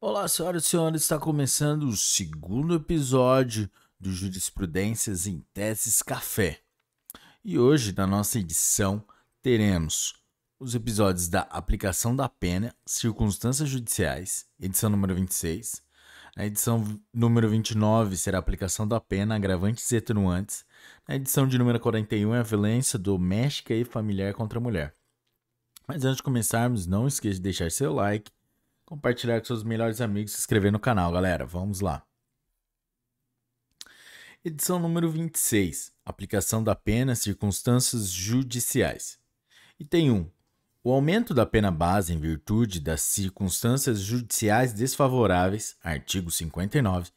Olá, senhoras e senhores, está começando o segundo episódio do Jurisprudências em Teses Café. E hoje, na nossa edição, teremos os episódios da aplicação da pena, circunstâncias judiciais, edição número 26. Na edição número 29 será a aplicação da pena, agravantes e atenuantes. Na edição de número 41 é a violência doméstica e familiar contra a mulher. Mas antes de começarmos, não esqueça de deixar seu like, compartilhar com seus melhores amigos e se inscrever no canal, galera. Vamos lá. Edição número 26. Aplicação da pena circunstâncias judiciais. Item 1. O aumento da pena base em virtude das circunstâncias judiciais desfavoráveis, artigo 59,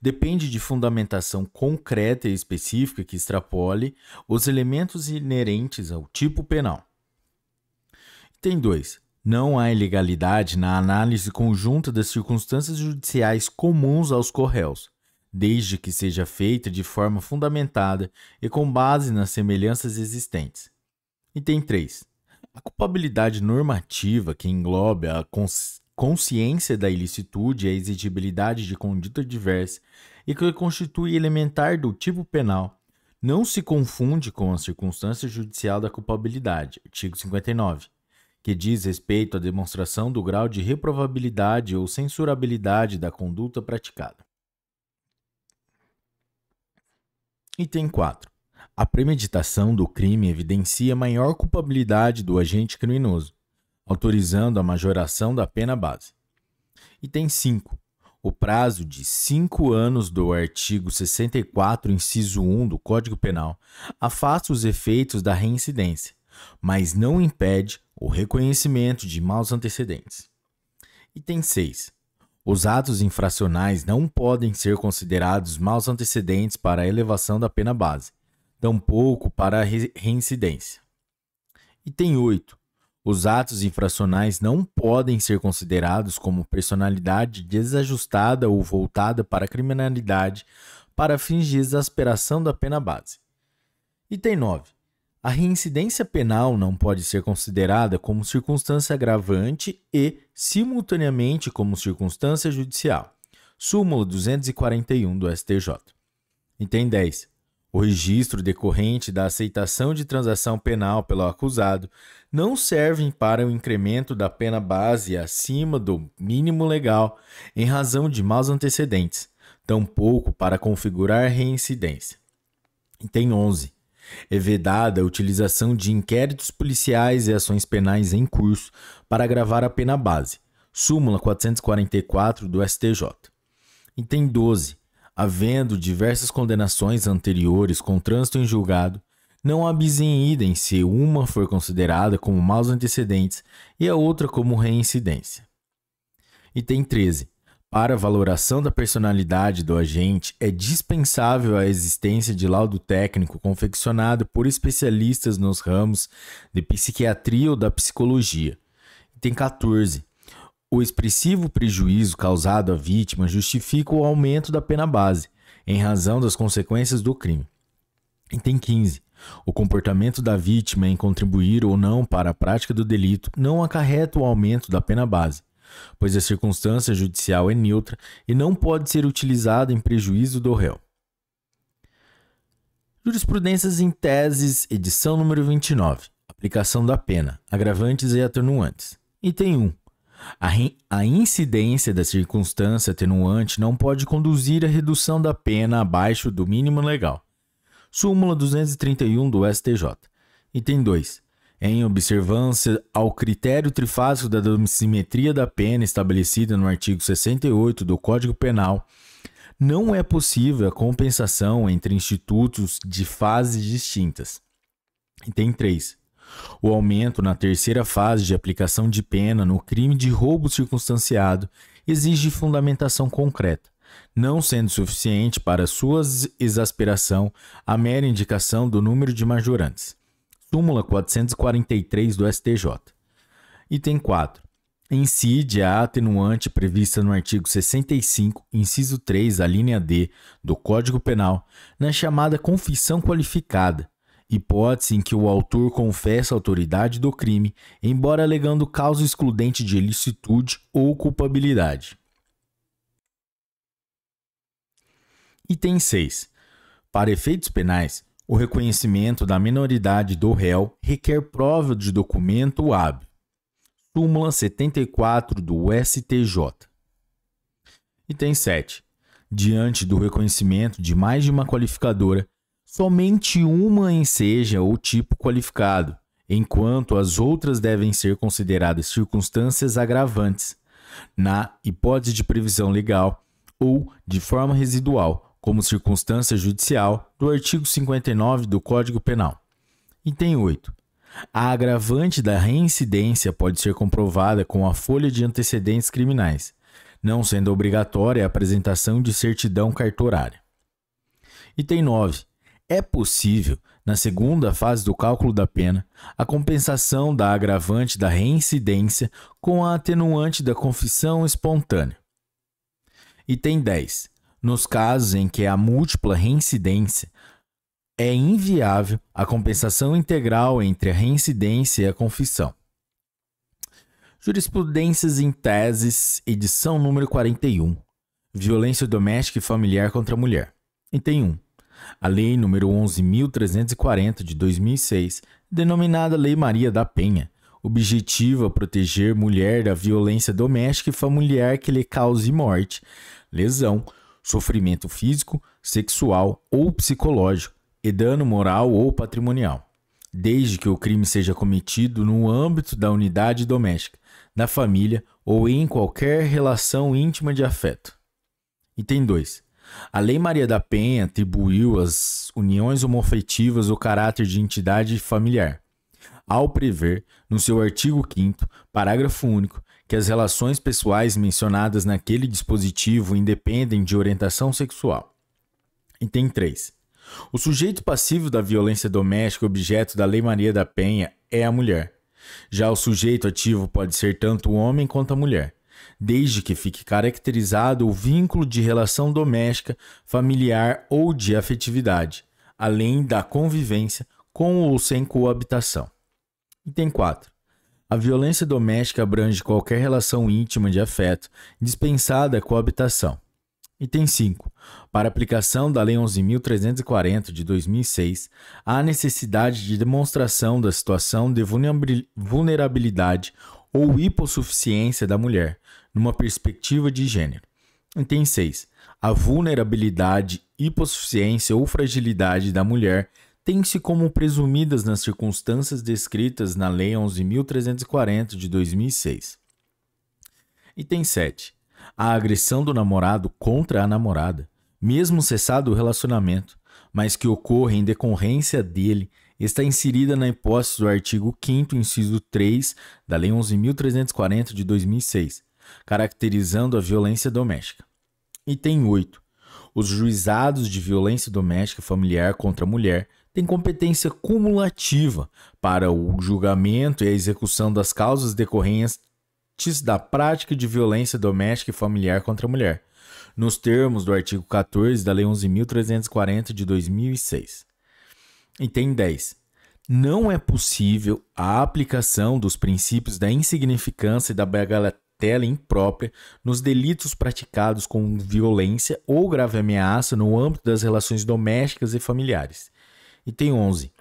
depende de fundamentação concreta e específica que extrapole os elementos inerentes ao tipo penal. Item 2. Não há ilegalidade na análise conjunta das circunstâncias judiciais comuns aos corréus, desde que seja feita de forma fundamentada e com base nas semelhanças existentes. Item 3. A culpabilidade normativa que englobe a cons consciência da ilicitude e a exigibilidade de conduta diversa e que constitui elementar do tipo penal não se confunde com a circunstância judicial da culpabilidade. Artigo 59 que diz respeito à demonstração do grau de reprovabilidade ou censurabilidade da conduta praticada. Item 4. A premeditação do crime evidencia maior culpabilidade do agente criminoso, autorizando a majoração da pena base. Item 5. O prazo de 5 anos do artigo 64, inciso 1 do Código Penal afasta os efeitos da reincidência, mas não impede o reconhecimento de maus antecedentes. Item 6. Os atos infracionais não podem ser considerados maus antecedentes para a elevação da pena base, tampouco para a reincidência. Item 8. Os atos infracionais não podem ser considerados como personalidade desajustada ou voltada para a criminalidade para fins de exasperação da pena base. Item 9. A reincidência penal não pode ser considerada como circunstância agravante e, simultaneamente, como circunstância judicial. Súmula 241 do STJ. Item 10. O registro decorrente da aceitação de transação penal pelo acusado não servem para o incremento da pena base acima do mínimo legal em razão de maus antecedentes, tampouco para configurar reincidência. Item 11. É vedada a utilização de inquéritos policiais e ações penais em curso para agravar a pena base, súmula 444 do STJ. Item 12. Havendo diversas condenações anteriores com trânsito em julgado, não há em idem se uma for considerada como maus antecedentes e a outra como reincidência. Item 13. Para a valoração da personalidade do agente, é dispensável a existência de laudo técnico confeccionado por especialistas nos ramos de psiquiatria ou da psicologia. Item 14. O expressivo prejuízo causado à vítima justifica o aumento da pena base, em razão das consequências do crime. Item 15. O comportamento da vítima em contribuir ou não para a prática do delito não acarreta o aumento da pena base pois a circunstância judicial é neutra e não pode ser utilizada em prejuízo do réu. Jurisprudências em teses, edição número 29. Aplicação da pena, agravantes e atenuantes. Item 1. A, a incidência da circunstância atenuante não pode conduzir à redução da pena abaixo do mínimo legal. Súmula 231 do STJ. Item 2 em observância ao critério trifásico da simetria da pena estabelecida no artigo 68 do Código Penal, não é possível a compensação entre institutos de fases distintas. Item 3. O aumento na terceira fase de aplicação de pena no crime de roubo circunstanciado exige fundamentação concreta, não sendo suficiente para sua exasperação a mera indicação do número de majorantes súmula 443 do STJ. Item 4. Incide a atenuante prevista no artigo 65, inciso 3, a linha D do Código Penal, na chamada confissão qualificada, hipótese em que o autor confessa a autoridade do crime, embora alegando causa excludente de ilicitude ou culpabilidade. Item 6. Para efeitos penais, o reconhecimento da minoridade do réu requer prova de documento hábil. Súmula 74 do STJ. Item 7. Diante do reconhecimento de mais de uma qualificadora, somente uma enseja o tipo qualificado, enquanto as outras devem ser consideradas circunstâncias agravantes, na hipótese de previsão legal ou de forma residual, como circunstância judicial do artigo 59 do Código Penal. Item 8. A agravante da reincidência pode ser comprovada com a folha de antecedentes criminais, não sendo obrigatória a apresentação de certidão cartorária. Item 9. É possível, na segunda fase do cálculo da pena, a compensação da agravante da reincidência com a atenuante da confissão espontânea. Item 10. Nos casos em que há múltipla reincidência, é inviável a compensação integral entre a reincidência e a confissão. Jurisprudências em Teses, edição número 41. Violência doméstica e familiar contra a mulher. Item 1. A Lei número 11.340 de 2006, denominada Lei Maria da Penha, objetiva proteger mulher da violência doméstica e familiar que lhe cause morte, lesão, sofrimento físico, sexual ou psicológico e dano moral ou patrimonial, desde que o crime seja cometido no âmbito da unidade doméstica, da família ou em qualquer relação íntima de afeto. Item 2. A Lei Maria da Penha atribuiu às uniões homofetivas o caráter de entidade familiar, ao prever, no seu artigo 5 parágrafo único, que as relações pessoais mencionadas naquele dispositivo independem de orientação sexual. Item 3. O sujeito passivo da violência doméstica objeto da Lei Maria da Penha é a mulher. Já o sujeito ativo pode ser tanto o homem quanto a mulher, desde que fique caracterizado o vínculo de relação doméstica, familiar ou de afetividade, além da convivência com ou sem coabitação. Item 4. A violência doméstica abrange qualquer relação íntima de afeto, dispensada com a habitação. Item 5. Para aplicação da Lei 11.340 de 2006, há necessidade de demonstração da situação de vulnerabilidade ou hipossuficiência da mulher, numa perspectiva de gênero. Item 6. A vulnerabilidade, hipossuficiência ou fragilidade da mulher têm-se como presumidas nas circunstâncias descritas na Lei 11.340 de 2006. Item 7. A agressão do namorado contra a namorada, mesmo cessado o relacionamento, mas que ocorre em decorrência dele, está inserida na hipótese do artigo 5 inciso 3 da Lei 11.340 de 2006, caracterizando a violência doméstica. Item 8. Os juizados de violência doméstica familiar contra a mulher tem competência cumulativa para o julgamento e a execução das causas decorrentes da prática de violência doméstica e familiar contra a mulher, nos termos do artigo 14 da Lei 11.340 de 2006. Item 10. Não é possível a aplicação dos princípios da insignificância e da bagatela imprópria nos delitos praticados com violência ou grave ameaça no âmbito das relações domésticas e familiares Item 11.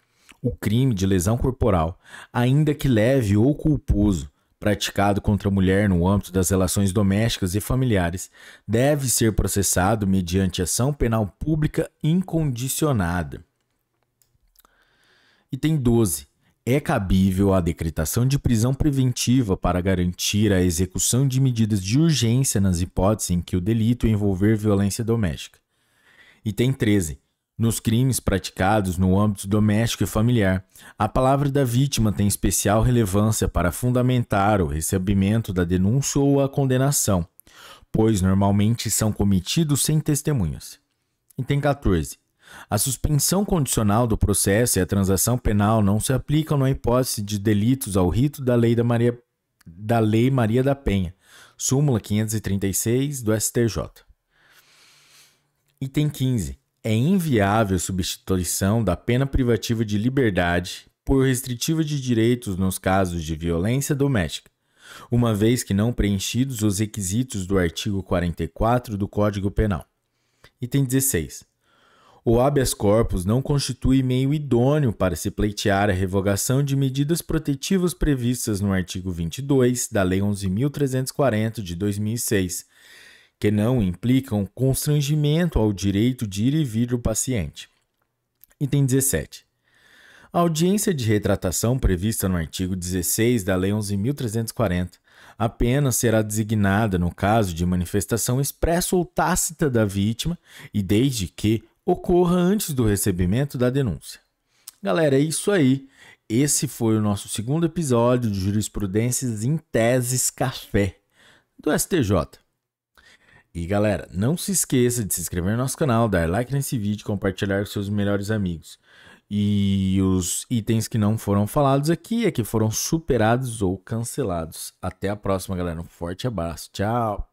O crime de lesão corporal, ainda que leve ou culposo, praticado contra a mulher no âmbito das relações domésticas e familiares deve ser processado mediante ação penal pública incondicionada. Item 12. É cabível a decretação de prisão preventiva para garantir a execução de medidas de urgência nas hipóteses em que o delito envolver violência doméstica. Item 13 nos crimes praticados no âmbito doméstico e familiar, a palavra da vítima tem especial relevância para fundamentar o recebimento da denúncia ou a condenação, pois normalmente são cometidos sem testemunhas. Item 14. A suspensão condicional do processo e a transação penal não se aplicam na hipótese de delitos ao rito da Lei da Maria da, Lei Maria da Penha, súmula 536 do STJ. Item 15 é inviável substituição da pena privativa de liberdade por restritiva de direitos nos casos de violência doméstica, uma vez que não preenchidos os requisitos do artigo 44 do Código Penal. Item 16. O habeas corpus não constitui meio idôneo para se pleitear a revogação de medidas protetivas previstas no artigo 22 da Lei 11.340 de 2006, que não implicam constrangimento ao direito de ir e vir do paciente. Item 17. A audiência de retratação prevista no artigo 16 da Lei 11.340 apenas será designada no caso de manifestação expressa ou tácita da vítima e desde que ocorra antes do recebimento da denúncia. Galera, é isso aí. Esse foi o nosso segundo episódio de Jurisprudências em Teses Café do STJ. E galera, não se esqueça de se inscrever no nosso canal, dar like nesse vídeo, compartilhar com seus melhores amigos. E os itens que não foram falados aqui é que foram superados ou cancelados. Até a próxima, galera. Um forte abraço. Tchau.